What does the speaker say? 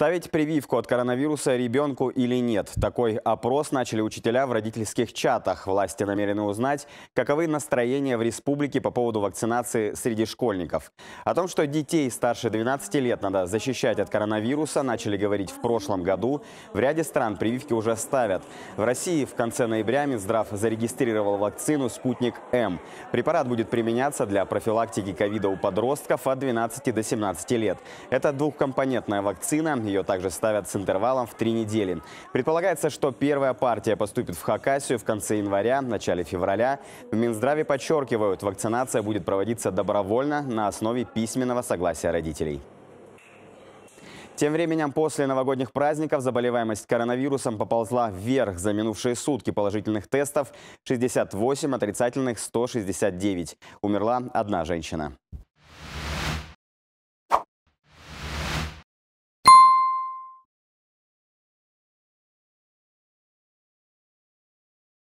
Ставить прививку от коронавируса ребенку или нет? Такой опрос начали учителя в родительских чатах. Власти намерены узнать, каковы настроения в республике по поводу вакцинации среди школьников. О том, что детей старше 12 лет надо защищать от коронавируса, начали говорить в прошлом году. В ряде стран прививки уже ставят. В России в конце ноября Минздрав зарегистрировал вакцину «Спутник М». Препарат будет применяться для профилактики ковида у подростков от 12 до 17 лет. Это двухкомпонентная вакцина ее также ставят с интервалом в три недели. Предполагается, что первая партия поступит в Хакасию в конце января, начале февраля. В Минздраве подчеркивают, вакцинация будет проводиться добровольно на основе письменного согласия родителей. Тем временем, после новогодних праздников заболеваемость коронавирусом поползла вверх. За минувшие сутки положительных тестов 68, отрицательных 169. Умерла одна женщина.